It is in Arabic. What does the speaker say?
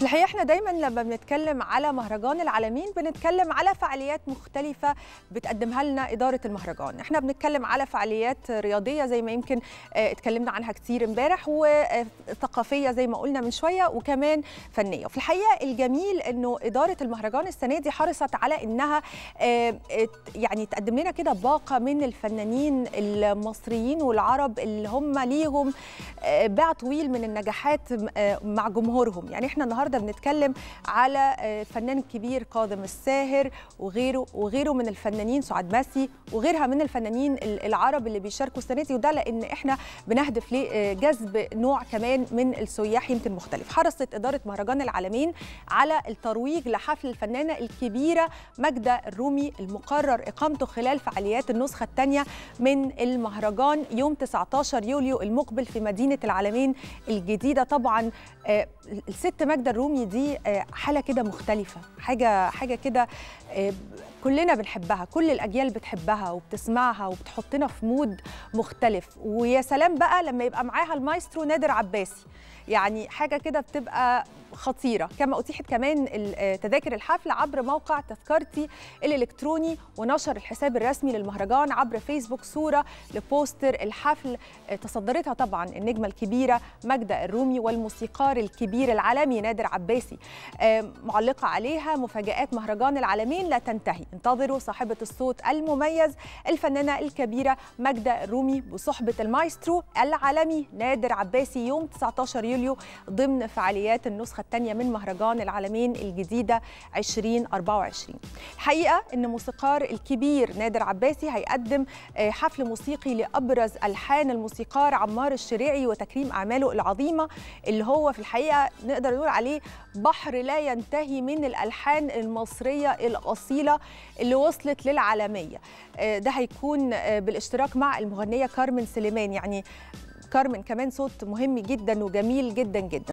في الحقيقه احنا دايما لما بنتكلم على مهرجان العالمين بنتكلم على فعاليات مختلفه بتقدمها لنا اداره المهرجان احنا بنتكلم على فعاليات رياضيه زي ما يمكن آه، اتكلمنا عنها كتير امبارح وثقافيه آه، زي ما قلنا من شويه وكمان فنيه وفي الحقيقه الجميل انه اداره المهرجان السنه دي حرصت على انها آه، يعني تقدم لنا كده باقه من الفنانين المصريين والعرب اللي هم ليهم باع طويل من النجاحات مع جمهورهم يعني احنا النهارده النهارده بنتكلم على الفنان آه، الكبير قادم الساهر وغيره وغيره من الفنانين سعاد مسي وغيرها من الفنانين العرب اللي بيشاركوا السنه دي وده لان احنا بنهدف لجذب آه، نوع كمان من السياح يمكن مختلف حرصت اداره مهرجان العالمين على الترويج لحفل الفنانه الكبيره ماجده الرومي المقرر اقامته خلال فعاليات النسخه الثانيه من المهرجان يوم 19 يوليو المقبل في مدينه العالمين الجديده طبعا آه، الست ماجده الرومي دي آه، حاله كده مختلفه حاجه حاجه كده آه، كلنا بنحبها كل الاجيال بتحبها وبتسمعها وبتحطنا في مود مختلف ويا سلام بقى لما يبقى معاها المايسترو نادر عباسي يعني حاجه كده بتبقى خطيره كما اتيحت كمان آه، تذاكر الحفل عبر موقع تذكرتي الالكتروني ونشر الحساب الرسمي للمهرجان عبر فيسبوك صوره لبوستر الحفل آه، تصدرتها طبعا النجمه الكبيره ماجده الرومي والموسيقار الكبير العالمي نادر عباسي آه، معلقه عليها مفاجات مهرجان العالمين لا تنتهي انتظروا صاحبة الصوت المميز الفنانة الكبيرة ماجدة الرومي بصحبة المايسترو العالمي نادر عباسي يوم 19 يوليو ضمن فعاليات النسخة الثانية من مهرجان العالمين الجديدة 2024 الحقيقة أن موسيقار الكبير نادر عباسي هيقدم آه، حفل موسيقي لأبرز ألحان الموسيقار عمار الشريعي وتكريم أعماله العظيمة اللي هو في الحقيقة نقدر نقول عليه بحر لا ينتهي من الألحان المصرية الأصيلة اللي وصلت للعالميه آه، ده هيكون آه، بالاشتراك مع المغنيه كارمن سليمان يعني كارمن كمان صوت مهم جدا وجميل جدا جدا